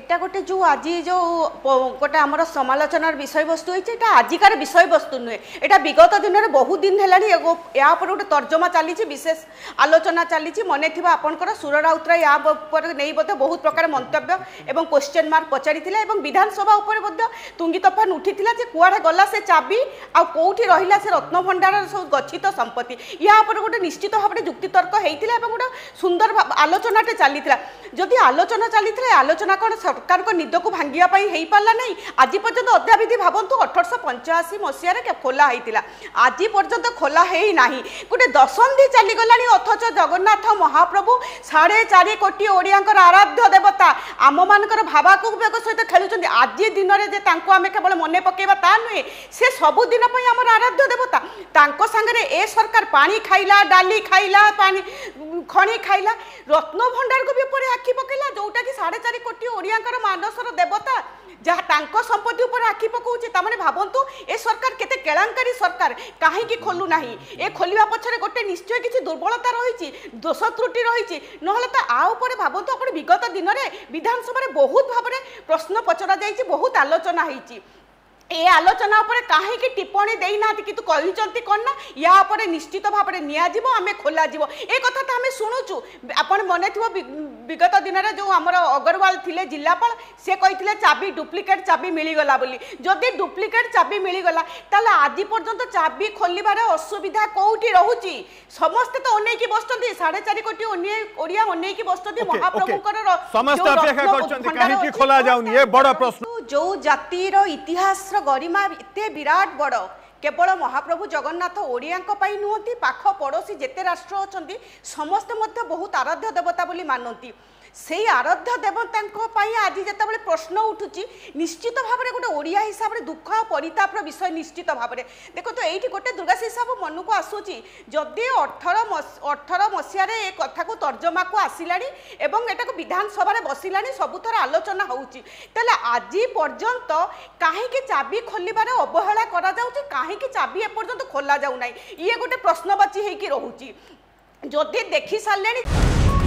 এটা গোটে যে আজি যে গোটে আমার সমালোচনার বিষয়বস্তু হয়েছে এটা আজিকার বিষয়বস্তু নুহে এটা বিগত দিনের বহু দিন হল উপরে গোটে তর্জমা চালিছে বিশেষ আলোচনা চালিছে মনে থাকা আপনার সুর রাউতরায় ইয়া উপরে নেই বোধে বহু প্রকার মন্তব্য এবং কোশ্চেন মার্ক পচারি এবং বিধানসভা উপরে মধ্যে তুঙ্গি তফান উঠি যে কুয়াড়ে গলা সে চাবি আউটি রহিলা সে রত্নভণ্ডার সব গচ্ছিত সম্পত্তি ইয়া উপরে গোটে নিশ্চিত ভাবে যুক্তিতর্ক হয়েছিল এবং গোটে সুন্দর আলোচনাটে চালিয়েছিল যদি আলোচনা চালিয়ে আলোচনা কোণ সরকার নিদক ভাঙ্গা হয়েপারা না আজ পর্যন্ত অদ্যাবিধি ভাবতু অঠরশ পঞ্চাশি মশার খোলা হয়েছিল আজ পর্যন্ত খোলা হয়ে না গোটে দশন্ধি চালগলা অথচ জগন্নাথ মহাপ্রভু সাড়ে চারি কোটি ওড়িয়াঙ্কর আরাধ্য দেবতা আমমানকর ভাবাকুবেগ সহিত খেলুছেন আজ দিনরে যে তাঁকু আমি কেবল মনে পকাইবা তা নুহে সে সবুদিন আমার আরাধ্য দেবতা তাঙ্ক সাংরে এ সরকার পানি খাইলা ডালি খাইলা পানি ଖଣି ଖାଇଲା ରତ୍ନଭଣ୍ଡାରକୁ ବି ଉପରେ ଆଖି ପକାଇଲା ଯେଉଁଟାକି ସାଢ଼େ ଚାରି କୋଟି ଓଡ଼ିଆଙ୍କର ମାନସର ଦେବତା ଯାହା ତାଙ୍କ ସମ୍ପତ୍ତି ଉପରେ ଆଖି ପକାଉଛି ତାମାନେ ଭାବନ୍ତୁ ଏ ସରକାର କେତେ କେଳାଙ୍କାରୀ ସରକାର କାହିଁକି ଖୋଲୁ ନାହିଁ ଏ ଖୋଲିବା ପଛରେ ଗୋଟେ ନିଶ୍ଚୟ କିଛି ଦୁର୍ବଳତା ରହିଛି ଦୋଷ ତ୍ରୁଟି ରହିଛି ନହେଲେ ତ ଆ ଉପରେ ଭାବନ୍ତୁ ଆପଣ ବିଗତ ଦିନରେ ବିଧାନସଭାରେ ବହୁତ ଭାବରେ ପ୍ରଶ୍ନ ପଚରାଯାଇଛି ବହୁତ ଆଲୋଚନା ହେଇଛି ଏ ଆଲୋଚନା ଉପରେ କାହିଁକି ଟିପ୍ପଣୀ ଦେଇନାହାନ୍ତି କିନ୍ତୁ କହିଛନ୍ତି କ'ଣ ନା ୟା ଉପରେ ନିଶ୍ଚିତ ଭାବରେ ନିଆଯିବ ଆମେ ଖୋଲାଯିବ ଏ କଥା ତ ଆମେ ଶୁଣୁଛୁ ଆପଣ ମନେଥିବ ବିଗତ ଦିନରେ ଯେଉଁ ଆମର ଅଗ୍ରୱାଲ ଥିଲେ ଜିଲ୍ଲାପାଳ ସେ କହିଥିଲେ ଚାବି ଡୁପ୍ଲିକେଟ୍ ଚାବି ମିଳିଗଲା ବୋଲି ଯଦି ଡୁପ୍ଲିକେଟ୍ ଚାବି ମିଳିଗଲା ତାହେଲେ ଆଜି ପର୍ଯ୍ୟନ୍ତ ଚାବି ଖୋଲିବାର ଅସୁବିଧା କେଉଁଠି ରହୁଛି ସମସ୍ତେ ତ ଅନେଇକି ବସିଛନ୍ତି ସାଢେ ଚାରି କୋଟି ଓଡ଼ିଆ ଅନେଇକି ବସିଛନ୍ତି ମହାପ୍ରଭୁଙ୍କର ସମସ୍ତେ ଅପେକ୍ଷା କରିଛନ୍ତି କାହିଁକି ଖୋଲା ଯାଉନି ଏ ବଡ଼ ପ୍ରଶ୍ନ ଯୋଉ ଜାତିର ଇତିହାସର ଗରିମା ଏତେ ବିରାଟ ବଡ଼ କେବଳ ମହାପ୍ରଭୁ ଜଗନ୍ନାଥ ଓଡ଼ିଆଙ୍କ ପାଇଁ ନୁହଁନ୍ତି ପାଖ ପଡ଼ୋଶୀ ଯେତେ ରାଷ୍ଟ୍ର ଅଛନ୍ତି ସମସ୍ତେ ମଧ୍ୟ ବହୁତ ଆରାଧ୍ୟ ଦେବତା ବୋଲି ମାନନ୍ତି সেই আরাধ্যা দেবতাঙ্ক আজ যেতবে প্রশ্ন উঠুছি নিশ্চিত ভাবে গোটে ওড়িয়া হিসাবে দুঃখ পরিতাপর বিষয় নিশ্চিত ভাবে দেখো তো এইটি গোটে দুর্গাশী হিসাব মনকু আসুচি যদি অঠর অঠর মশিয়ার এ কথা তর্জমা আসিলা এবং এটা বিধানসভার বসিলা সবুথর আলোচনা হচ্ছে তাহলে আজ পর্যন্ত কাহিকি চাবি খোলার অবহেলা করা যাচ্ছে কাহিকি চাবি এপর্যন্ত খোলা যাও না ইয়ে গোটে প্রশ্নবাচী হয়েকি রয়েছে যদি দেখি সারে